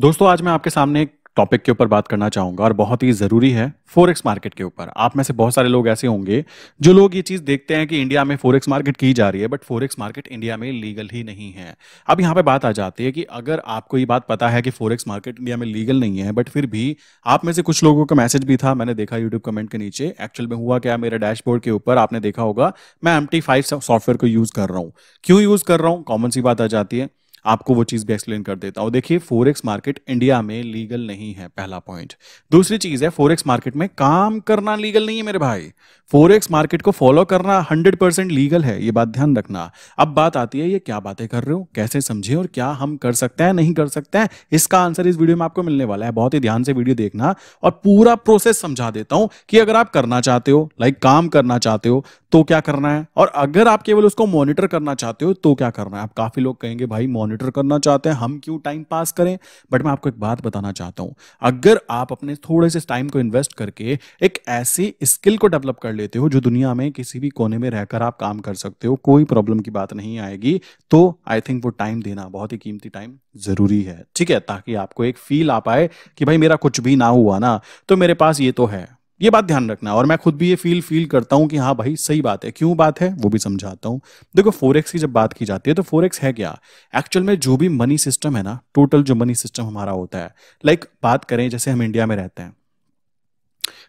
दोस्तों आज मैं आपके सामने एक टॉपिक के ऊपर बात करना चाहूंगा और बहुत ही जरूरी है फोरेक्स मार्केट के ऊपर आप में से बहुत सारे लोग ऐसे होंगे जो लोग ये चीज देखते हैं कि इंडिया में फोरेक्स मार्केट की जा रही है बट फोरेक्स मार्केट इंडिया में लीगल ही नहीं है अब यहाँ पे बात आ जाती है कि अगर आपको ये बात पता है कि फोरेक्स मार्केट इंडिया में लीगल नहीं है बट फिर भी आप में से कुछ लोगों का मैसेज भी था मैंने देखा यूट्यूब कमेंट के नीचे एक्चुअल में हुआ क्या मेरे डैशबोर्ड के ऊपर आपने देखा होगा मैं एम सॉफ्टवेयर को यूज कर रहा हूँ क्यों यूज कर रहा हूँ कॉमन सी बात आ जाती है आपको वो चीज़ भी एक्सप्लेन कर देता हूँ देखिए फोरेक्स मार्केट इंडिया में लीगल नहीं है पहला पॉइंट दूसरी चीज़ है फोरेक्स मार्केट में काम करना लीगल नहीं है मेरे भाई फोरेक्स मार्केट को फॉलो करना हंड्रेड परसेंट लीगल है ये बात ध्यान रखना अब बात आती है ये क्या बातें कर रहे हो कैसे समझे और क्या हम कर सकते हैं नहीं कर सकते हैं इसका आंसर इस वीडियो में आपको मिलने वाला है बहुत ही ध्यान से वीडियो देखना और पूरा प्रोसेस समझा देता हूं कि अगर आप करना चाहते हो लाइक काम करना चाहते हो तो क्या करना है और अगर आप केवल उसको मॉनिटर करना चाहते हो तो क्या करना है आप काफी लोग कहेंगे भाई मॉनिटर मॉनिटर करना चाहते हैं हम क्यों टाइम पास करें बट मैं आपको एक बात बताना चाहता हूं अगर आप अपने थोड़े से टाइम को इन्वेस्ट करके एक ऐसी स्किल को डेवलप कर लेते हो जो दुनिया में किसी भी कोने में रहकर आप काम कर सकते हो कोई प्रॉब्लम की बात नहीं आएगी तो आई थिंक वो टाइम देना बहुत ही कीमती टाइम जरूरी है ठीक है ताकि आपको एक फील आ पाए कि भाई मेरा कुछ भी ना हुआ ना तो मेरे पास ये तो है ये बात ध्यान रखना और मैं खुद भी ये फील फील करता हूँ कि हाँ भाई सही बात है क्यों बात है वो भी समझाता हूँ देखो फोरेक्स की जब बात की जाती है तो फोरेक्स है क्या एक्चुअल में जो भी मनी सिस्टम है ना टोटल जो मनी सिस्टम हमारा होता है लाइक like, बात करें जैसे हम इंडिया में रहते हैं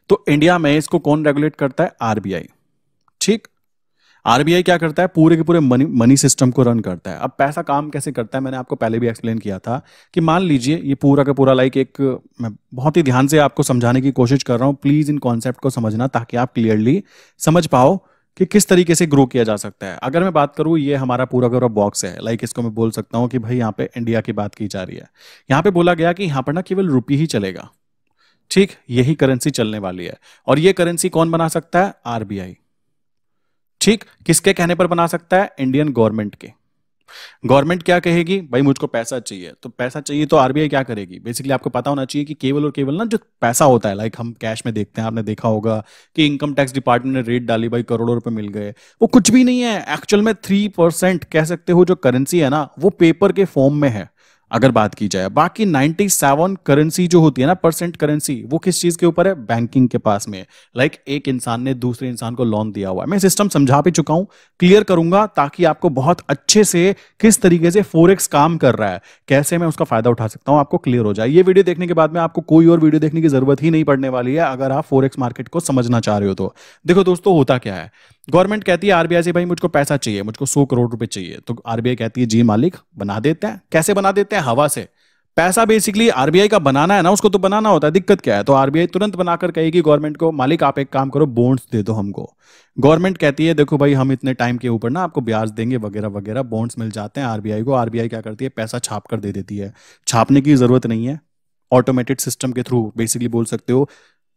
तो इंडिया में इसको कौन रेगुलेट करता है आरबीआई ठीक आरबीआई क्या करता है पूरे के पूरे मनी मनी सिस्टम को रन करता है अब पैसा काम कैसे करता है मैंने आपको पहले भी एक्सप्लेन किया था कि मान लीजिए ये पूरा का पूरा लाइक एक मैं बहुत ही ध्यान से आपको समझाने की कोशिश कर रहा हूँ प्लीज इन कॉन्सेप्ट को समझना ताकि आप क्लियरली समझ पाओ कि किस तरीके से ग्रो किया जा सकता है अगर मैं बात करूँ ये हमारा पूरा का पूरा बॉक्स है लाइक इसको मैं बोल सकता हूँ कि भाई यहाँ पे इंडिया की बात की जा रही है यहाँ पे बोला गया कि यहाँ पर ना केवल रुपये ही चलेगा ठीक यही करेंसी चलने वाली है और ये करेंसी कौन बना सकता है आरबीआई ठीक किसके कहने पर बना सकता है इंडियन गवर्नमेंट के गवर्नमेंट क्या कहेगी भाई मुझको पैसा चाहिए तो पैसा चाहिए तो आरबीआई क्या करेगी बेसिकली आपको पता होना चाहिए कि केवल और केवल ना जो पैसा होता है लाइक हम कैश में देखते हैं आपने देखा होगा कि इनकम टैक्स डिपार्टमेंट ने रेट डाली भाई करोड़ों रुपए मिल गए वो कुछ भी नहीं है एक्चुअल में थ्री परसेंट कह सकते हो जो करेंसी है ना वो पेपर के फॉर्म में है अगर बात की जाए बाकी 97 करेंसी जो होती है ना परसेंट करेंसी वो किस चीज के ऊपर है बैंकिंग के पास में लाइक like एक इंसान ने दूसरे इंसान को लोन दिया हुआ है मैं सिस्टम समझा भी चुका हूं क्लियर करूंगा ताकि आपको बहुत अच्छे से किस तरीके से फोरेक्स काम कर रहा है कैसे मैं उसका फायदा उठा सकता हूं आपको क्लियर हो जाए ये वीडियो देखने के बाद में आपको कोई और वीडियो देखने की जरूरत ही नहीं पड़ने वाली है अगर आप फोरेक्स मार्केट को समझना चाह रहे हो तो देखो दोस्तों होता क्या है गवर्नमेंट कहती है आरबीआई से भाई मुझको पैसा चाहिए मुझको सौ करोड़ रुपए चाहिए तो आरबीआई कहती है जी मालिक बना देते हैं कैसे बना देते हैं हवा से पैसा बेसिकली आरबीआई का बनाना है ना उसको तो बनाना होता है दिक्कत क्या है तो आरबीआई तुरंत बनाकर कहेगी गवर्नमेंट को मालिक आप एक काम करो बॉन्ड्स दे दो हमको गवर्नमेंट कहती है देखो भाई हम इतने टाइम के ऊपर ना आपको ब्याज देंगे वगैरह वगैरह बॉन्ड्स मिल जाते हैं आरबीआई को आरबीआई क्या करती है पैसा छाप कर दे देती है छापने की जरूरत नहीं है ऑटोमेटेड सिस्टम के थ्रू बेसिकली बोल सकते हो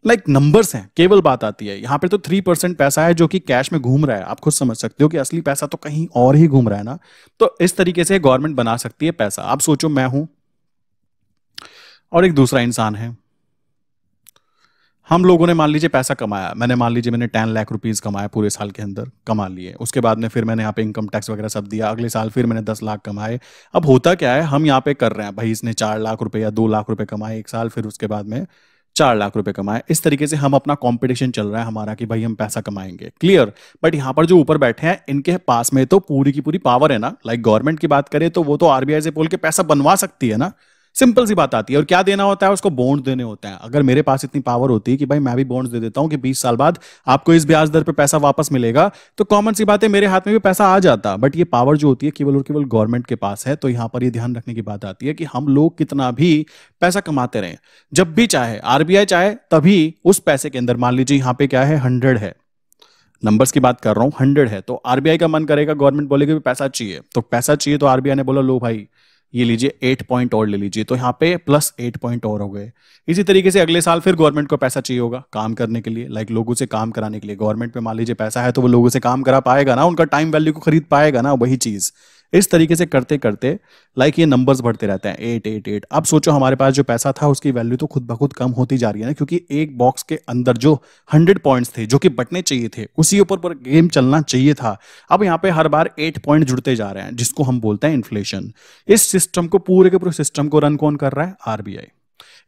लाइक like नंबर्स हैं केवल बात आती है यहाँ पे तो थ्री परसेंट पैसा है जो कि कैश में घूम रहा है आप खुद समझ सकते हो कि असली पैसा तो कहीं और ही घूम रहा है ना तो इस तरीके से गवर्नमेंट बना सकती है पैसा आप सोचो मैं हूं और एक दूसरा इंसान है हम लोगों ने मान लीजिए पैसा कमाया मैंने मान लीजिए मैंने टेन लाख रुपीज़ कमाया पूरे साल के अंदर कमा लिए उसके बाद में फिर मैंने यहाँ पे इनकम टैक्स वगैरह सब दिया अगले साल फिर मैंने दस लाख कमाए अब होता क्या है हम यहाँ पे कर रहे हैं भाई इसने चार लाख रुपए या दो लाख रुपए कमाए एक साल फिर उसके बाद में चार लाख रुपए कमाए इस तरीके से हम अपना कंपटीशन चल रहा है हमारा कि भाई हम पैसा कमाएंगे क्लियर बट यहाँ पर जो ऊपर बैठे हैं इनके पास में तो पूरी की पूरी पावर है ना लाइक like गवर्नमेंट की बात करें तो वो तो आरबीआई से बोल के पैसा बनवा सकती है ना सिंपल सी बात आती है और क्या देना होता है उसको बॉन्ड देने होते हैं अगर मेरे पास इतनी पावर होती है कि भाई मैं भी बॉन्ड्स दे देता हूं कि 20 साल बाद आपको इस ब्याज दर पे पैसा वापस मिलेगा तो कॉमन सी बात है मेरे हाथ में भी पैसा आ जाता बट ये पावर जो होती है केवल और केवल गवर्नमेंट के पास है तो यहाँ पर ये ध्यान रखने की बात आती है कि हम लोग कितना भी पैसा कमाते रहे जब भी चाहे आरबीआई चाहे तभी उस पैसे के अंदर मान लीजिए यहाँ पे क्या है हंड्रेड है नंबर्स की बात कर रहा हूं हंड्रेड है तो आरबीआई का मन करेगा गवर्नमेंट बोलेगी पैसा चाहिए तो पैसा चाहिए तो आरबीआई ने बोला लो भाई ये लीजिए एट पॉइंट और ले लीजिए तो यहाँ पे प्लस एट पॉइंट और हो गए इसी तरीके से अगले साल फिर गवर्नमेंट को पैसा चाहिए होगा काम करने के लिए लाइक लोगों से काम कराने के लिए गवर्नमेंट पे मान लीजिए पैसा है तो वो लोगों से काम करा पाएगा ना उनका टाइम वैल्यू को खरीद पाएगा ना वही चीज़ इस तरीके से करते करते लाइक ये नंबर्स बढ़ते रहते हैं एट एट एट अब सोचो हमारे पास जो पैसा था उसकी वैल्यू तो खुद ब खुद कम होती जा रही है ना क्योंकि एक बॉक्स के अंदर जो हंड्रेड पॉइंट्स थे जो कि बटने चाहिए थे उसी ऊपर पर गेम चलना चाहिए था अब यहाँ पे हर बार एट पॉइंट जुड़ते जा रहे हैं जिसको हम बोलते हैं इन्फ्लेशन इस सिस्टम को पूरे के पूरे सिस्टम को रन कौन कर रहा है आरबीआई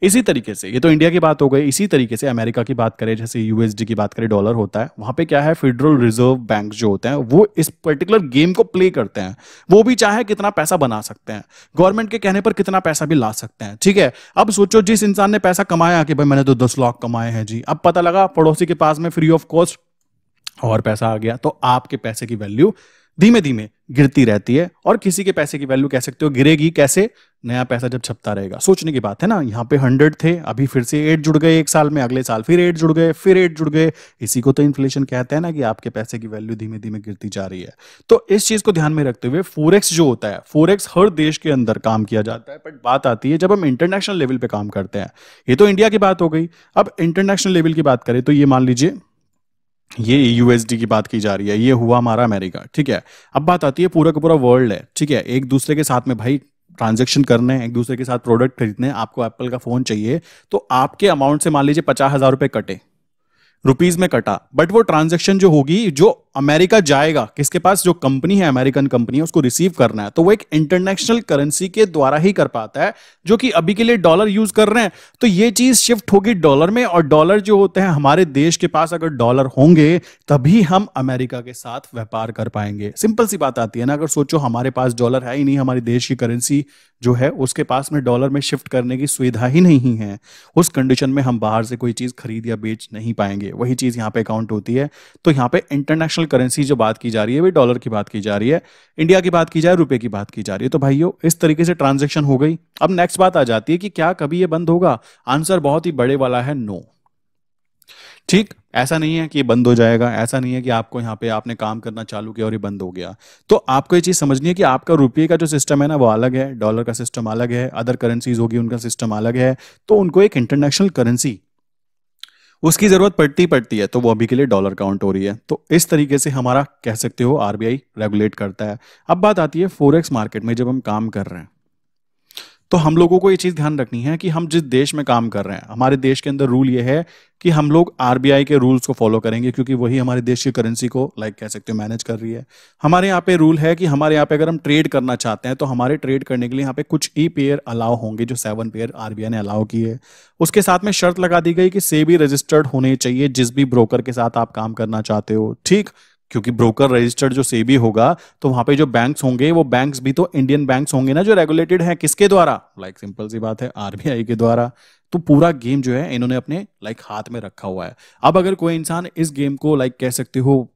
इसी तरीके से ये तो इंडिया की बात हो गई इसी तरीके से अमेरिका की बात करें जैसे यूएसडी की बात करें डॉलर होता है वहां पे क्या है फेडरल रिजर्व बैंक जो होते हैं वो इस पर्टिकुलर गेम को प्ले करते हैं वो भी चाहे कितना पैसा बना सकते हैं गवर्नमेंट के कहने पर कितना पैसा भी ला सकते हैं ठीक है अब सोचो जिस इंसान ने पैसा कमाया कि भाई मैंने तो दस लाख कमाए हैं जी अब पता लगा पड़ोसी के पास में फ्री ऑफ कॉस्ट और पैसा आ गया तो आपके पैसे की वैल्यू धीमे धीमे गिरती रहती है और किसी के पैसे की वैल्यू कह सकते हो गिरेगी कैसे नया पैसा जब छपता रहेगा सोचने की बात है ना यहाँ पे हंड्रेड थे अभी फिर से एट जुड़ गए एक साल में अगले साल फिर एट जुड़ गए फिर एट जुड़ गए इसी को तो इन्फ्लेशन कहते हैं ना कि आपके पैसे की वैल्यू धीमे धीमे गिरती जा रही है तो इस चीज को ध्यान में रखते हुए फोरेक्स जो होता है फोरेक्स हर देश के अंदर काम किया जाता है बट बात आती है जब हम इंटरनेशनल लेवल पे काम करते हैं ये तो इंडिया की बात हो गई अब इंटरनेशनल लेवल की बात करें तो ये मान लीजिए ये यूएसडी की बात की जा रही है ये हुआ हमारा अमेरिका ठीक है अब बात आती है पूरा का पूरा वर्ल्ड है ठीक है एक दूसरे के साथ में भाई ट्रांजेक्शन करने एक दूसरे के साथ प्रोडक्ट खरीदने आपको एप्पल का फोन चाहिए तो आपके अमाउंट से मान लीजिए पचास हजार रुपए कटे रुपीज में कटा बट वो ट्रांजेक्शन जो होगी जो अमेरिका जाएगा किसके पास जो कंपनी है अमेरिकन कंपनी है उसको रिसीव करना है तो वो एक इंटरनेशनल करेंसी के द्वारा ही कर पाता है जो कि अभी के लिए डॉलर यूज कर रहे हैं तो ये चीज शिफ्ट होगी डॉलर में और डॉलर जो होते हैं हमारे देश के पास अगर डॉलर होंगे तभी हम अमेरिका के साथ व्यापार कर पाएंगे सिंपल सी बात आती है ना अगर सोचो हमारे पास डॉलर है ही नहीं हमारे देश की करेंसी जो है उसके पास में डॉलर में शिफ्ट करने की सुविधा ही नहीं है उस कंडीशन में हम बाहर से कोई चीज खरीद या बेच नहीं पाएंगे चाहिए वही चीज़ यहाँ पे अकाउंट होती है तो यहाँ पे इंटरनेशनल करेंसी जो बात की जा रही है वही डॉलर की बात की जा रही है इंडिया की बात की जाए रुपए की बात की जा रही है तो भाइयों इस तरीके से ट्रांजेक्शन हो गई अब नेक्स्ट बात आ जाती है कि क्या कभी ये बंद होगा आंसर बहुत ही बड़े वाला है नो ठीक ऐसा नहीं है कि ये बंद हो जाएगा ऐसा नहीं है कि आपको यहाँ पे आपने काम करना चालू किया और ये बंद हो गया तो आपको ये चीज़ समझनी है कि आपका रुपये का जो सिस्टम है ना वो अलग है डॉलर का सिस्टम अलग है अदर करेंसीज होगी उनका सिस्टम अलग है तो उनको एक इंटरनेशनल करेंसी उसकी जरूरत पड़ती पड़ती है तो वो अभी के लिए डॉलर काउंट हो रही है तो इस तरीके से हमारा कह सकते हो आरबीआई रेगुलेट करता है अब बात आती है फोरेक्स मार्केट में जब हम काम कर रहे हैं तो हम लोगों को ये चीज़ ध्यान रखनी है कि हम जिस देश में काम कर रहे हैं हमारे देश के अंदर रूल ये है कि हम लोग आरबीआई के रूल्स को फॉलो करेंगे क्योंकि वही हमारे देश की करेंसी को लाइक like, कह सकते हो मैनेज कर रही है हमारे यहाँ पे रूल है कि हमारे यहाँ पे अगर हम ट्रेड करना चाहते हैं तो हमारे ट्रेड करने के लिए यहाँ पे कुछ ई पेयर अलाउ होंगे जो सेवन पेयर आरबीआई ने अलाउ किए उसके साथ में शर्त लगा दी गई कि से भी रजिस्टर्ड होने चाहिए जिस भी ब्रोकर के साथ आप काम करना चाहते हो ठीक क्योंकि ब्रोकर रजिस्टर्ड जो सेबी होगा तो वहां पे जो बैंक्स होंगे वो बैंक्स भी तो इंडियन बैंक्स होंगे ना जो रेगुलेटेड हैं किसके द्वारा लाइक like, सिंपल सी बात है आरबीआई के द्वारा तो पूरा गेम जो है इन्होंने अपने लाइक like, हाथ में रखा हुआ है अब अगर कोई इंसान इस गेम को लाइक like, कह सकते हो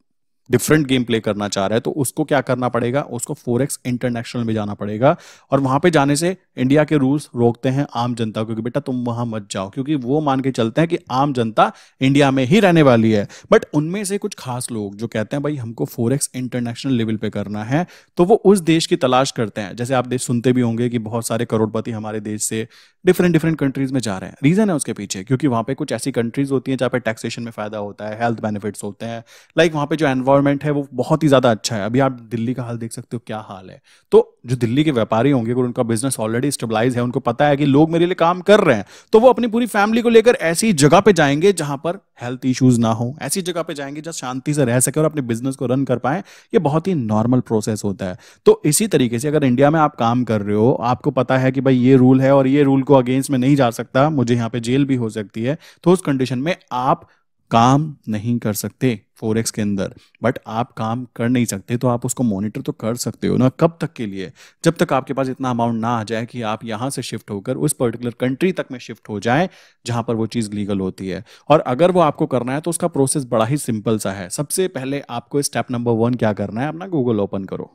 डिफरेंट गेम प्ले करना चाह रहा है तो उसको क्या करना पड़ेगा उसको फोरेक्स इंटरनेशनल में जाना पड़ेगा और वहां पे जाने से इंडिया के रूल्स रोकते हैं आम जनता को कि बेटा तुम वहां मत जाओ क्योंकि वो मान के चलते हैं कि आम जनता इंडिया में ही रहने वाली है बट उनमें से कुछ खास लोग जो कहते हैं भाई हमको फोरेक्स इंटरनेशनल लेवल पे करना है तो वो उस देश की तलाश करते हैं जैसे आप देश सुनते भी होंगे कि बहुत सारे करोड़पति हमारे देश से डिफरेंट डिफरेंट कंट्रीज में जा रहे हैं रीजन है उसके पीछे क्योंकि वहां पे कुछ ऐसी कंट्रीज होती है जहाँ पे टैक्सेशन में फायदा होता है हेल्थ बेनिफिट्स होते हैं लाइक वहाँ पे जो एनवायरमेंट है वो बहुत ही ज़्यादा अच्छा है अभी आप दिल्ली का हाल देख सकते हो क्या हाल है तो जो दिल्ली के व्यापारी होंगे अगर उनका बिजनेस ऑलरेडी ऑलरेडी स्टेबलाइज है उनको पता है कि लोग मेरे लिए काम कर रहे हैं तो वो अपनी पूरी फैमिली को लेकर ऐसी जगह पे जाएंगे जहां पर हेल्थ इश्यूज ना हो ऐसी जगह पे जाएंगे जहां शांति से रह सके और अपने बिजनेस को रन कर पाए ये बहुत ही नॉर्मल प्रोसेस होता है तो इसी तरीके से अगर इंडिया में आप काम कर रहे हो आपको पता है कि भाई ये रूल है और ये रूल को अगेंस्ट में नहीं जा सकता मुझे यहाँ पे जेल भी हो सकती है तो उस कंडीशन में आप काम नहीं कर सकते फोरेक्स के अंदर बट आप काम कर नहीं सकते तो आप उसको मॉनिटर तो कर सकते हो ना कब तक के लिए जब तक आपके पास इतना अमाउंट ना आ जाए कि आप यहाँ से शिफ्ट होकर उस पर्टिकुलर कंट्री तक में शिफ्ट हो जाए जहाँ पर वो चीज़ लीगल होती है और अगर वो आपको करना है तो उसका प्रोसेस बड़ा ही सिंपल सा है सबसे पहले आपको स्टेप नंबर वन क्या करना है अपना गूगल ओपन करो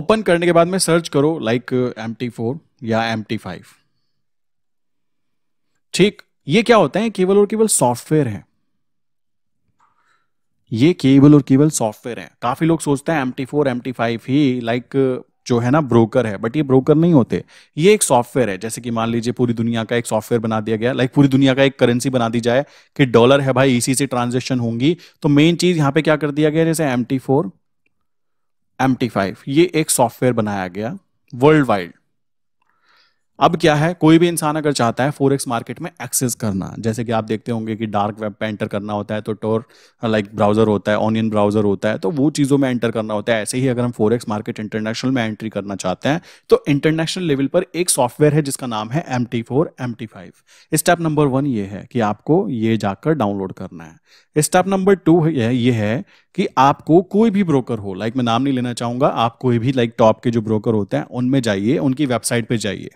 ओपन करने के बाद में सर्च करो लाइक एम टी फोर या एम टी फाइव ठीक ये क्या होते हैं केवल और केवल सॉफ्टवेयर है ये केवल और केवल सॉफ्टवेयर है काफी लोग सोचते हैं M T four M T five ही लाइक जो है ना ब्रोकर है बट ये ब्रोकर नहीं होते ये एक सॉफ्टवेयर है जैसे कि मान लीजिए पूरी दुनिया का एक सॉफ्टवेयर बना दिया गया लाइक पूरी दुनिया का एक करेंसी बना दी जाए कि डॉलर है भाई इसी से ट्रांजेक्शन होंगी तो मेन चीज यहां पे क्या कर दिया गया जैसे M T four M T five ये एक सॉफ्टवेयर बनाया गया वर्ल्ड वाइड अब क्या है कोई भी इंसान अगर चाहता है फोरेक्स मार्केट में एक्सेस करना जैसे कि आप देखते होंगे कि डार्क वेब पे एंटर करना होता है तो टोर लाइक ब्राउजर होता है ऑनियन ब्राउजर होता है तो वो चीज़ों में एंटर करना होता है ऐसे ही अगर हम फोरेक्स मार्केट इंटरनेशनल में एंट्री करना चाहते हैं तो इंटरनेशनल लेवल पर एक सॉफ्टवेयर है जिसका नाम है M T four M T five step number one ये है कि आपको ये जाकर डाउनलोड करना है स्टेप नंबर टू ये है कि आपको कोई भी ब्रोकर हो लाइक मैं नाम नहीं लेना चाहूँगा आप कोई भी लाइक टॉप के जो ब्रोकर होते हैं उनमें जाइए उनकी वेबसाइट पर जाइए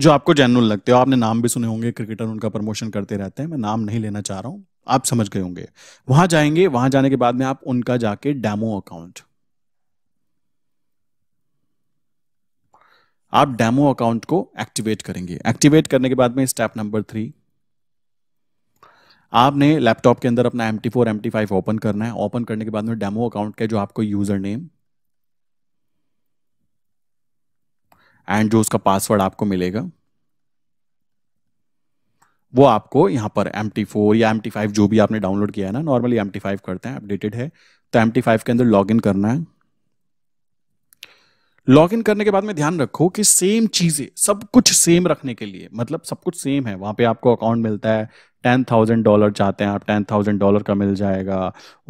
जो आपको जेनुअल लगते हो आपने नाम भी सुने होंगे क्रिकेटर उनका प्रमोशन करते रहते हैं मैं नाम नहीं लेना चाह रहा हूँ आप समझ गए होंगे वहां जाएंगे वहां जाने के बाद में आप उनका जाके डेमो अकाउंट आप डेमो अकाउंट को एक्टिवेट करेंगे एक्टिवेट करने के बाद में स्टेप नंबर थ्री आपने लैपटॉप के अंदर अपना M T four M T five open करना है ओपन करने के बाद में डेमो अकाउंट का जो आपको यूजर नेम एंड जो उसका पासवर्ड आपको मिलेगा वो आपको यहाँ पर एम टी फोर या एम टी फाइव जो भी आपने डाउनलोड किया है ना नॉर्मली एम टी फाइव करते हैं अपडेटेड है तो एम टी फाइव के अंदर लॉग इन करना है लॉग इन करने के बाद में ध्यान रखो कि सेम चीज़ें सब कुछ सेम रखने के लिए मतलब सब कुछ सेम है वहां पे आपको अकाउंट मिलता है टेन थाउजेंड डॉलर चाहते हैं आप टेन थाउजेंड डॉलर का मिल जाएगा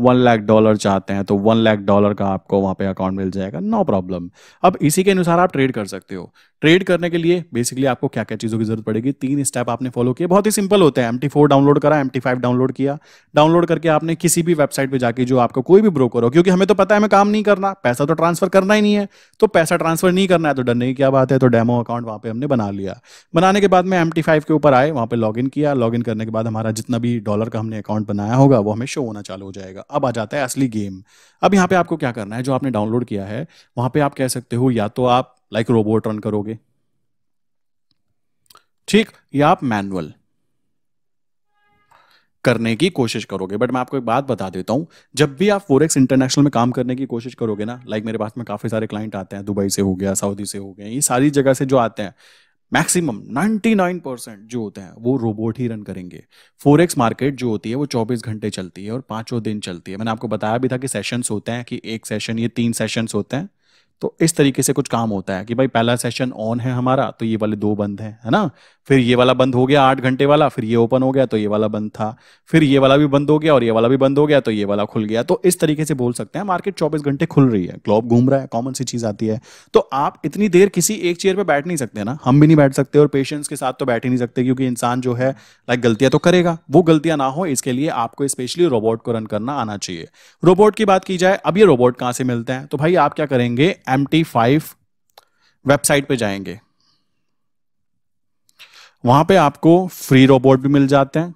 वन लाख डॉलर चाहते हैं तो वन लाख डॉलर का आपको वहां पे अकाउंट मिल जाएगा नो no प्रॉब्लम अब इसी के अनुसार आप ट्रेड कर सकते हो ट्रेड करने के लिए बेसिकली आपको क्या क्या चीज़ों की जरूरत पड़ेगी तीन स्टेप आपने फॉलो किए बहुत ही सिंपल होते हैं एम टी फोर डाउनलोड करा एम टी फाइव डाउनलोड किया डाउनलोड करके आपने किसी भी वेबसाइट पे जाके जो आपका कोई भी ब्रोकर हो क्योंकि हमें तो पता है हमें काम नहीं करना पैसा तो ट्रांसफर करना ही नहीं है तो पैसा ट्रांसफर नहीं करना है तो डरने की क्या बात है तो डेमो अकाउंट वहाँ पे हमने बना लिया बनाने के बाद में एम के ऊपर आए वहाँ पर लॉग किया लॉग करने के बाद हमारा जितना भी डॉलर का हमने अकाउंट बनाया होगा वो हमें शो होना चालू हो जाएगा अब आ जाता है असली गेम अब यहाँ पे आपको क्या करना है जो आपने डाउनलोड किया है वहाँ पे आप कह सकते हो या तो आप लाइक रोबोट रन करोगे ठीक या आप मैनुअल करने की कोशिश करोगे बट मैं आपको एक बात बता देता हूं जब भी आप फोरेक्स इंटरनेशनल में काम करने की कोशिश करोगे ना लाइक मेरे पास में काफ़ी सारे क्लाइंट आते हैं दुबई से हो गया सऊदी से हो गया ये सारी जगह से जो आते हैं मैक्सिमम 99 परसेंट जो होते हैं वो रोबोट ही रन करेंगे फोरेक्स मार्केट जो होती है वो 24 घंटे चलती है और पांचों दिन चलती है मैंने आपको बताया भी था कि सेशंस होते हैं कि एक सेशन ये तीन सेशंस होते हैं तो इस तरीके से कुछ काम होता है कि भाई पहला सेशन ऑन है हमारा तो ये वाले दो बंद हैं है ना फिर ये वाला बंद हो गया आठ घंटे वाला फिर ये ओपन हो गया तो ये वाला बंद था फिर ये वाला भी बंद हो गया और ये वाला भी बंद हो गया तो ये वाला खुल गया तो इस तरीके से बोल सकते हैं मार्केट चौबीस घंटे खुल रही है ग्लोब घूम रहा है कॉमन सी चीज आती है तो आप इतनी देर किसी एक चेयर पर बैठ नहीं सकते ना हम भी नहीं बैठ सकते और पेशेंट्स के साथ तो बैठ ही नहीं सकते क्योंकि इंसान जो है लाइक गलतियां तो करेगा वो गलतियां ना हो इसके लिए आपको स्पेशली रोबोट को रन करना आना चाहिए रोबोट की बात की जाए अब ये रोबोट कहाँ से मिलते हैं तो भाई आप क्या करेंगे एम टी फाइव वेबसाइट पे जाएंगे वहां पे आपको फ्री रोबोट भी मिल जाते हैं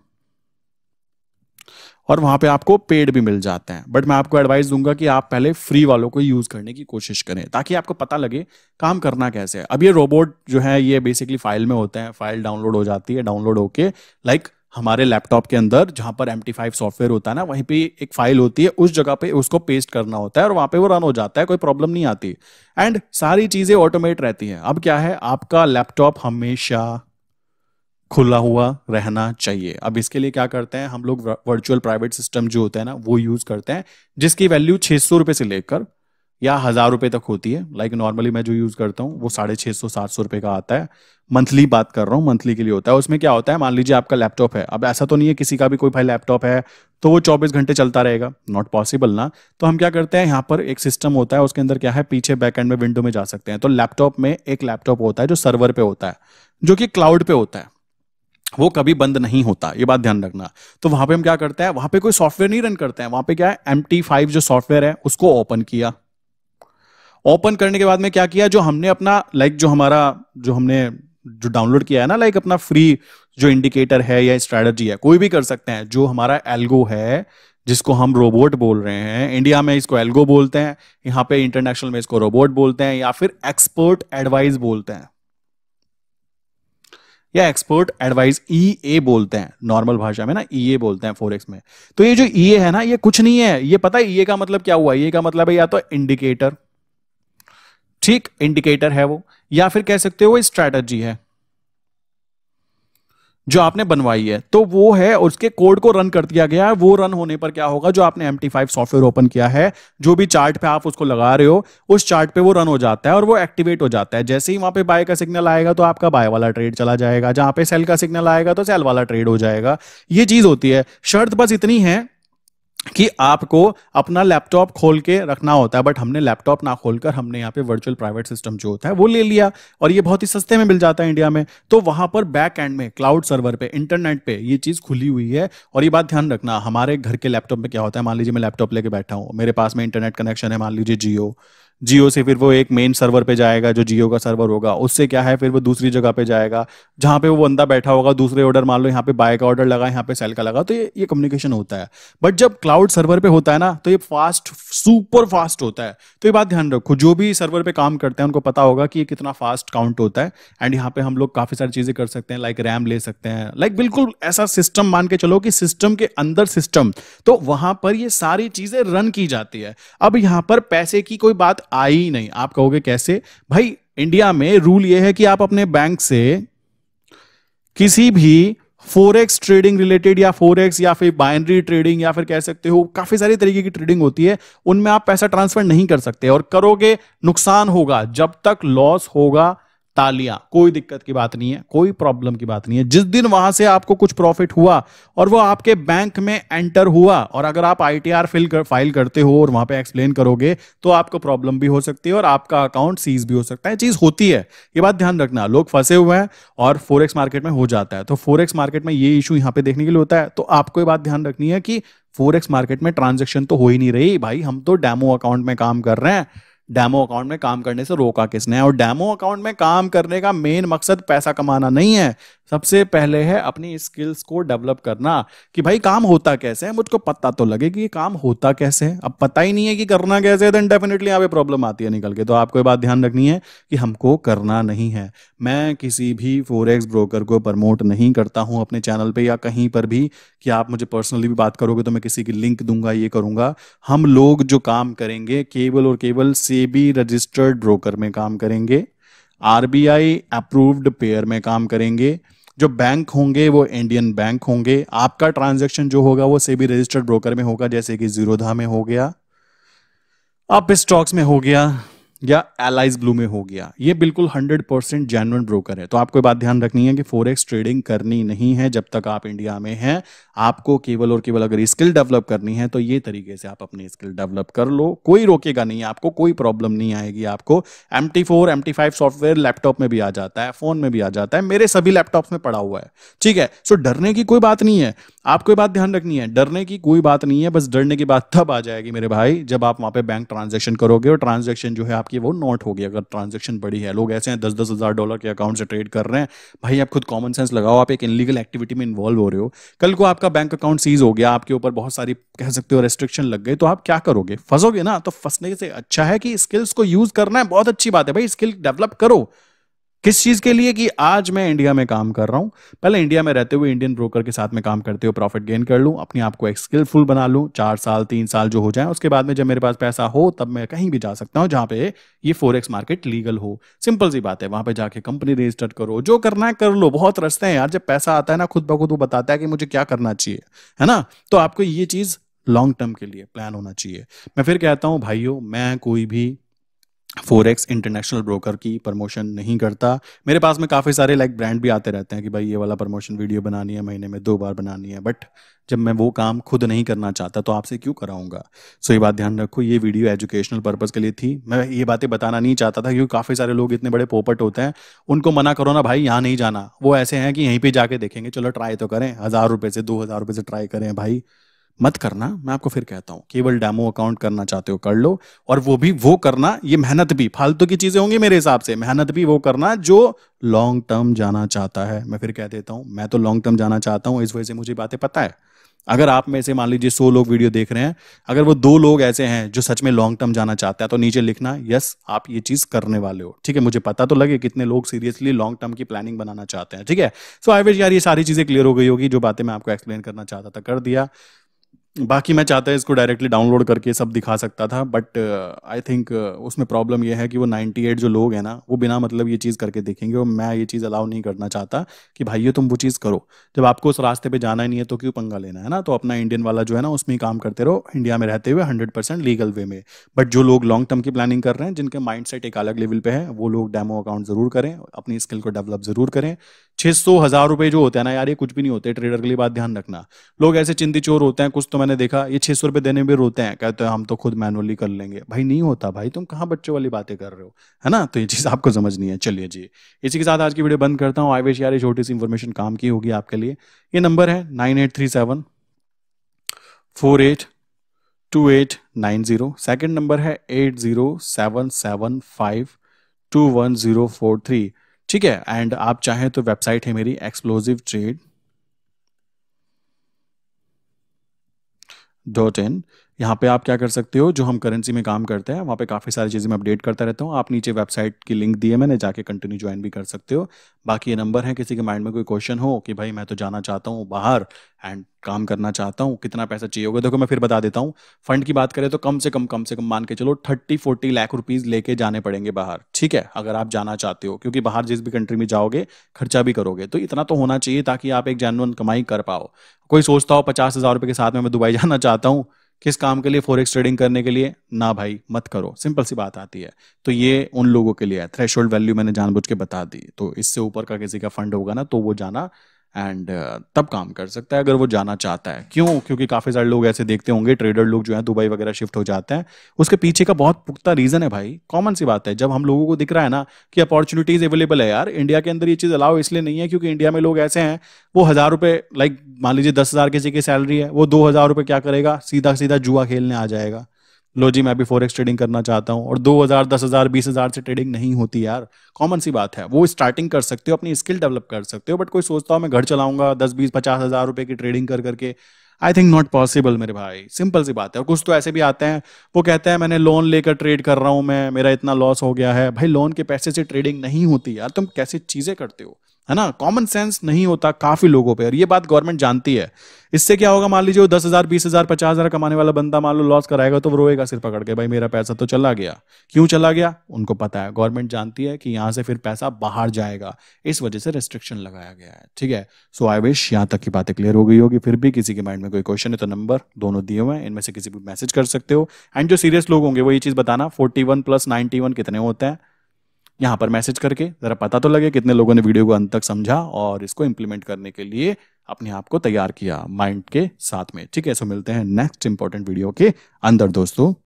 और वहां पे आपको पेड भी मिल जाते हैं बट मैं आपको एडवाइस दूंगा कि आप पहले फ्री वालों को यूज करने की कोशिश करें ताकि आपको पता लगे काम करना कैसे है अब ये रोबोट जो है ये बेसिकली फाइल में होते हैं फाइल डाउनलोड हो जाती है डाउनलोड होके लाइक like, हमारे लैपटॉप के अंदर जहां पर एम फाइव सॉफ्टवेयर होता है ना वहीं पे एक फाइल होती है उस जगह पे उसको पेस्ट करना होता है और वहां पे वो रन हो जाता है कोई प्रॉब्लम नहीं आती एंड सारी चीजें ऑटोमेट रहती हैं अब क्या है आपका लैपटॉप हमेशा खुला हुआ रहना चाहिए अब इसके लिए क्या करते हैं हम लोग वर्चुअल प्राइवेट सिस्टम जो होता है ना वो यूज करते हैं जिसकी वैल्यू छह सौ रुपए से लेकर या हज़ार रुपए तक होती है लाइक like नॉर्मली मैं जो यूज़ करता हूँ वो साढ़े छह सौ सात सौ रुपए का आता है मंथली बात कर रहा हूँ मंथली के लिए होता है उसमें क्या होता है मान लीजिए आपका लैपटॉप है अब ऐसा तो नहीं है किसी का भी कोई भाई लैपटॉप है तो वो चौबीस घंटे चलता रहेगा नॉट पॉसिबल ना तो हम क्या करते हैं यहाँ पर एक सिस्टम होता है उसके अंदर क्या है पीछे बैक एंड में विंडो में जा सकते हैं तो लैपटॉप में एक लैपटॉप होता है जो सर्वर पे होता है जो कि क्लाउड पे होता है वो कभी बंद नहीं होता ये बात ध्यान रखना तो वहां पे हम क्या करते हैं वहां पे कोई सॉफ्टवेयर नहीं रन करते हैं वहां पे क्या है एम जो सॉफ्टवेयर है उसको ओपन किया ओपन करने के बाद में क्या किया जो हमने अपना लाइक जो हमारा जो हमने जो डाउनलोड किया है ना लाइक अपना फ्री जो इंडिकेटर है या स्ट्रैटेजी है कोई भी कर सकते हैं जो हमारा एल्गो है जिसको हम रोबोट बोल रहे हैं इंडिया में इसको एल्गो बोलते हैं यहाँ पे इंटरनेशनल में इसको रोबोट बोलते हैं या फिर एक्सपर्ट एडवाइस बोलते हैं या एक्सपर्ट एडवाइस ई ए बोलते हैं नॉर्मल भाषा में ना ई e ए बोलते हैं फोरेक्स में तो ये जो ई e ए है ना ये कुछ नहीं है ये पता है ई e ए का मतलब क्या हुआ ये का मतलब है या तो इंडिकेटर ठीक इंडिकेटर है वो या फिर कह सकते हो स्ट्रैटेजी है जो आपने बनवाई है तो वो है और उसके कोड को रन कर दिया गया है वो रन होने पर क्या होगा जो आपने एम सॉफ्टवेयर ओपन किया है जो भी चार्ट पे आप उसको लगा रहे हो उस चार्ट पे वो रन हो जाता है और वो एक्टिवेट हो जाता है जैसे ही वहां पे बाय का सिग्नल आएगा तो आपका बाय वाला ट्रेड चला जाएगा जहां पे सेल का सिग्नल आएगा तो सेल वाला ट्रेड हो जाएगा ये चीज होती है शर्त बस इतनी है कि आपको अपना लैपटॉप खोल के रखना होता है बट हमने लैपटॉप ना खोलकर हमने यहाँ पे वर्चुअल प्राइवेट सिस्टम जो होता है वो ले लिया और ये बहुत ही सस्ते में मिल जाता है इंडिया में तो वहां पर बैक एंड में क्लाउड सर्वर पे इंटरनेट पे ये चीज खुली हुई है और ये बात ध्यान रखना हमारे घर के लैपटॉप में क्या होता है मान लीजिए मैं लैपटॉप लेके बैठा हूँ मेरे पास में इंटरनेट कनेक्शन है मान लीजिए जियो जियो से फिर वो एक मेन सर्वर पे जाएगा जो जियो का सर्वर होगा उससे क्या है फिर वो दूसरी जगह पे जाएगा जहां पे वो बंदा बैठा होगा दूसरे ऑर्डर मान लो यहाँ पे बाय का ऑर्डर लगा यहाँ पे सेल का लगा तो ये ये कम्युनिकेशन होता है बट जब क्लाउड सर्वर पे होता है ना तो ये फास्ट सुपर फास्ट होता है तो ये बात ध्यान रखो जो भी सर्वर पे काम करते हैं उनको पता होगा कि ये कितना फास्ट काउंट होता है एंड यहाँ पे हम लोग काफी सारी चीजें कर सकते हैं लाइक रैम ले सकते हैं लाइक बिल्कुल ऐसा सिस्टम मान के चलो कि सिस्टम के अंदर सिस्टम तो वहां पर ये सारी चीजें रन की जाती है अब यहाँ पर पैसे की कोई बात आई नहीं आप कहोगे कैसे भाई इंडिया में रूल यह है कि आप अपने बैंक से किसी भी फोरेक्स ट्रेडिंग रिलेटेड या फोरेक्स या फिर बाइनरी ट्रेडिंग या फिर कह सकते हो काफी सारी तरीके की ट्रेडिंग होती है उनमें आप पैसा ट्रांसफर नहीं कर सकते और करोगे नुकसान होगा जब तक लॉस होगा तालियां कोई दिक्कत की बात नहीं है कोई प्रॉब्लम की बात नहीं है जिस दिन वहां से आपको कुछ प्रॉफिट हुआ और वो आपके बैंक में एंटर हुआ और अगर आप आईटीआर फिल कर, फाइल करते हो और वहां पे एक्सप्लेन करोगे तो आपको प्रॉब्लम भी हो सकती है और आपका अकाउंट सीज भी हो सकता है चीज होती है ये बात ध्यान रखना लोग फंसे हुए हैं और फोरेक्स मार्केट में हो जाता है तो फोरेक्स मार्केट में ये इशू यहाँ पे देखने के लिए होता है तो आपको ये बात ध्यान रखनी है कि फोरेक्स मार्केट में ट्रांजेक्शन तो हो ही नहीं रही भाई हम तो डेमो अकाउंट में काम कर रहे हैं डैमो अकाउंट में काम करने से रोका किसने और डैमो अकाउंट में काम करने का मेन मकसद पैसा कमाना नहीं है सबसे पहले है अपनी स्किल्स को डेवलप करना कि भाई काम होता कैसे है मुझको पता तो लगे कि काम होता कैसे है अब पता ही नहीं है कि करना कैसे है देन डेफिनेटली यहाँ पे प्रॉब्लम आती है निकल के तो आपको ये बात ध्यान रखनी है कि हमको करना नहीं है मैं किसी भी फोरेक्स ब्रोकर को प्रमोट नहीं करता हूँ अपने चैनल पर या कहीं पर भी कि आप मुझे पर्सनली भी बात करोगे तो मैं किसी की लिंक दूंगा ये करूंगा हम लोग जो काम करेंगे केवल और केवल सेबी रजिस्टर्ड ब्रोकर में काम करेंगे आरबीआई अप्रूव्ड पेयर में काम करेंगे जो बैंक होंगे वो इंडियन बैंक होंगे आपका ट्रांजेक्शन जो होगा वो सेबी रजिस्टर्ड ब्रोकर में होगा जैसे कि जीरोधा में हो गया आप स्टॉक्स में हो गया या एलाइज ब्लू में हो गया ये बिल्कुल 100% परसेंट जेनवन ब्रोकर है तो आपको बात ध्यान रखनी है कि फोरेक्स ट्रेडिंग करनी नहीं है जब तक आप इंडिया में हैं आपको केवल और केवल अगर स्किल डेवलप करनी है तो ये तरीके से आप अपनी स्किल डेवलप कर लो कोई रोकेगा नहीं आपको कोई प्रॉब्लम नहीं आएगी आपको M T four M T five software laptop में भी आ जाता है फोन में भी आ जाता है मेरे सभी लैपटॉप में पड़ा हुआ है ठीक है सो डरने की कोई बात नहीं है आपको ये बात ध्यान रखनी है डरने की कोई बात नहीं है बस डरने की बात तब आ जाएगी मेरे भाई जब आप वहाँ पे बैंक ट्रांजेक्शन करोगे और ट्रांजेक्शन जो है आपकी वो नोट होगी अगर ट्रांजेक्शन बड़ी है लोग ऐसे हैं दस दस हज़ार डॉलर के अकाउंट से ट्रेड कर रहे हैं भाई आप खुद कॉमन सेंस लगाओ आप एक इनलीगल एक्टिविटी में इन्वॉल्व हो रहे हो कल को आपका बैंक अकाउंट सीज हो गया आपके ऊपर बहुत सारी कह सकते हो रेस्ट्रिक्शन लग गई तो आप क्या करोगे फंसोगे ना तो फंसने से अच्छा है कि स्किल्स को यूज़ करना है बहुत अच्छी बात है भाई स्किल डेवलप करो किस चीज के लिए कि आज मैं इंडिया में काम कर रहा हूं पहले इंडिया में रहते हुए इंडियन ब्रोकर के साथ में काम करते हुए प्रॉफिट गेन कर लूं अपने आप को एक स्किलफुल बना लूं चार साल तीन साल जो हो जाए उसके बाद में जब मेरे पास पैसा हो तब मैं कहीं भी जा सकता हूं जहां पे ये फोरेक्स मार्केट लीगल हो सिंपल सी बात है वहां पे जाके कंपनी रजिस्टर्ड करो जो करना है कर लो बहुत रस्ते हैं यार जब पैसा आता है ना खुद ब खुद वो बताता है कि मुझे क्या करना चाहिए है ना तो आपको ये चीज लॉन्ग टर्म के लिए प्लान होना चाहिए मैं फिर कहता हूँ भाइयों मैं कोई भी फोरेक्स इंटरनेशनल ब्रोकर की प्रमोशन नहीं करता मेरे पास में काफ़ी सारे लाइक ब्रांड भी आते रहते हैं कि भाई ये वाला प्रमोशन वीडियो बनानी है महीने में दो बार बनानी है बट जब मैं वो काम खुद नहीं करना चाहता तो आपसे क्यों कराऊंगा सो ये बात ध्यान रखो ये वीडियो एजुकेशनल पर्पज़ के लिए थी मैं ये बातें बताना नहीं चाहता था क्योंकि काफ़ी सारे लोग इतने बड़े पोपट होते हैं उनको मना करो ना भाई यहाँ नहीं जाना वो ऐसे हैं कि यहीं पर जाके देखेंगे चलो ट्राई तो करें हज़ार रुपये से दो हज़ार रुपये से ट्राई करें भाई मत करना मैं आपको फिर कहता हूं केवल डेमो अकाउंट करना चाहते हो कर लो और वो भी वो करना ये मेहनत भी फालतू की चीज़ें होंगी मेरे हिसाब से मेहनत भी वो करना जो लॉन्ग टर्म जाना चाहता है मैं फिर कह देता हूं मैं तो लॉन्ग टर्म जाना चाहता हूं इस वजह से मुझे बातें पता है अगर आप में से मान लीजिए सौ लोग वीडियो देख रहे हैं अगर वो दो लोग ऐसे हैं जो सच में लॉन्ग टर्म जाना चाहते हैं तो नीचे लिखना यस आप ये चीज करने वाले हो ठीक है मुझे पता तो लगे कितने लोग सीरियसली लॉन्ग टर्म की प्लानिंग बनाना चाहते हैं ठीक है सो आई विश यार ये सारी चीजें क्लियर हो गई होगी जो बातें मैं आपको एक्सप्लेन करना चाहता था कर दिया बाकी मैं चाहता है इसको डायरेक्टली डाउनलोड करके सब दिखा सकता था बट आई थिंक उसमें प्रॉब्लम यह है कि वो 98 जो लोग हैं ना वो बिना मतलब ये चीज़ करके देखेंगे और मैं ये चीज़ अलाउ नहीं करना चाहता कि भाइयों तुम वो चीज़ करो जब आपको उस रास्ते पे जाना ही नहीं है तो क्यों पंगा लेना है ना तो अपना इंडियन वाला जो है ना उसमें ही काम करते रहो इंडिया में रहते हुए हंड्रेड लीगल वे में बट जो लोग लॉन्ग टर्म की प्लानिंग कर रहे हैं जिनके माइंड एक अलग लेवल पर है वो लोग डेमो अकाउंट ज़रूर करें अपनी स्किल को डेवलप ज़रूर करें छह सौ हजार रुपए जो होते हैं ना यार ये कुछ भी नहीं होते ट्रेडर के लिए बात ध्यान रखना लोग ऐसे चिंती चोर होते हैं कुछ तो मैंने देखा ये छह सौ रुपए देने में रोते हैं कहते हैं हम तो खुद मैनुअली कर लेंगे भाई नहीं होता भाई तुम कहाँ बच्चों वाली बातें कर रहे हो है ना तो ये चीज आपको समझनी है चलिए जी इसी के साथ आज की वीडियो बंद करता हूँ आई विश यार छोटी सी इन्फॉर्मेशन काम की होगी आपके लिए ये नंबर है nine eight three seven four eight two eight nine zero second number है eight zero seven seven five two one zero four three ठीक है एंड आप चाहें तो वेबसाइट है मेरी एक्सप्लोजिव ट्रेड डॉट इन यहाँ पे आप क्या कर सकते हो जो हम करेंसी में काम करते हैं वहाँ पे काफ़ी सारी चीज़ें मैं अपडेट करता रहता हूँ आप नीचे वेबसाइट की लिंक दिए मैंने जाके कंटिन्यू ज्वाइन भी कर सकते हो बाकी ये नंबर है किसी के माइंड में कोई क्वेश्चन हो कि भाई मैं तो जाना चाहता हूँ बाहर एंड काम करना चाहता हूँ कितना पैसा चाहिए होगा देखो मैं फिर बता देता हूँ फंड की बात करें तो कम से कम कम से कम मान के चलो थर्टी फोर्टी लाख रुपीज़ लेके जाने पड़ेंगे बाहर ठीक है अगर आप जाना चाहते हो क्योंकि बाहर जिस भी कंट्री में जाओगे खर्चा भी करोगे तो इतना तो होना चाहिए ताकि आप एक जैनवन कमाई कर पाओ कोई सोचता हो पचास हज़ार रुपये के साथ में मैं दुबई जाना चाहता हूँ किस काम के लिए फॉरेक्स ट्रेडिंग करने के लिए ना भाई मत करो सिंपल सी बात आती है तो ये उन लोगों के लिए है थ्रेश वैल्यू मैंने जानबूझ के बता दी तो इससे ऊपर का किसी का फंड होगा ना तो वो जाना एंड uh, तब काम कर सकता है अगर वो जाना चाहता है क्यों क्योंकि काफ़ी सारे लोग ऐसे देखते होंगे ट्रेडर लोग जो हैं दुबई वगैरह शिफ्ट हो जाते हैं उसके पीछे का बहुत पुख्ता रीज़न है भाई कॉमन सी बात है जब हम लोगों को दिख रहा है ना कि अपॉर्चुनिटीज़ अवेलेबल है यार इंडिया के अंदर ये चीज़ अलाउ इसलिए नहीं है क्योंकि इंडिया में लोग ऐसे हैं वो हज़ार रुपये लाइक मान लीजिए दस हज़ार किसी की सैलरी है वो दो हज़ार रुपये क्या करेगा सीधा सीधा जुआ खेलने आ जाएगा लो जी मैं भी फोरेक्स ट्रेडिंग करना चाहता हूँ और दो हजार दस हजार बीस हजार से ट्रेडिंग नहीं होती यार कॉमन सी बात है वो स्टार्टिंग कर सकते हो अपनी स्किल डेवलप कर सकते हो बट कोई सोचता हो मैं घर चलाऊंगा दस बीस पचास हजार रुपए की ट्रेडिंग कर करके आई थिंक नॉट पॉसिबल मेरे भाई सिंपल सी बात है और कुछ तो ऐसे भी आते हैं वो कहते हैं मैंने लोन लेकर ट्रेड कर रहा हूँ मैं मेरा इतना लॉस हो गया है भाई लोन के पैसे से ट्रेडिंग नहीं होती यार तुम कैसे चीज़ें करते हो है ना कॉमन सेंस नहीं होता काफी लोगों पे और ये बात गवर्नमेंट जानती है इससे क्या होगा मान लीजिए दस हजार बीस हजार पचास हजार कमाने वाला बंदा मान लो लॉस कराएगा तो वो रोएगा सिर पकड़ के भाई मेरा पैसा तो चला गया क्यों चला गया उनको पता है गवर्नमेंट जानती है कि यहां से फिर पैसा बाहर जाएगा इस वजह से रेस्ट्रिक्शन लगाया गया है ठीक है सो आई विश यहां तक की बातें क्लियर हो गई होगी फिर भी किसी के माइंड में कोई क्वेश्चन है तो नंबर दोनों दिए हुए हैं इनमें से किसी भी मैसेज कर सकते हो एंड जो सीरियस लोग होंगे वो ये चीज़ बताना forty one plus ninety one कितने होते हैं यहाँ पर मैसेज करके ज़रा पता तो लगे कितने लोगों ने वीडियो को अंत तक समझा और इसको इम्प्लीमेंट करने के लिए अपने आप को तैयार किया माइंड के साथ में ठीक है सो मिलते हैं नेक्स्ट इंपॉर्टेंट वीडियो के अंदर दोस्तों